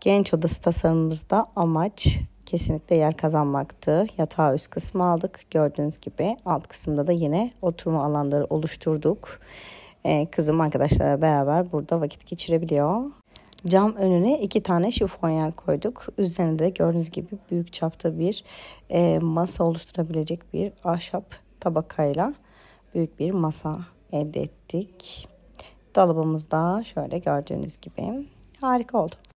Genç odası tasarımımızda amaç kesinlikle yer kazanmaktı. Yatağı üst kısmı aldık. Gördüğünüz gibi alt kısımda da yine oturma alanları oluşturduk. Ee, kızım arkadaşlarla beraber burada vakit geçirebiliyor. Cam önüne iki tane şifonyer koyduk. Üzerine de gördüğünüz gibi büyük çapta bir e, masa oluşturabilecek bir ahşap tabakayla büyük bir masa elde ettik. Dolabımızda şöyle gördüğünüz gibi harika oldu.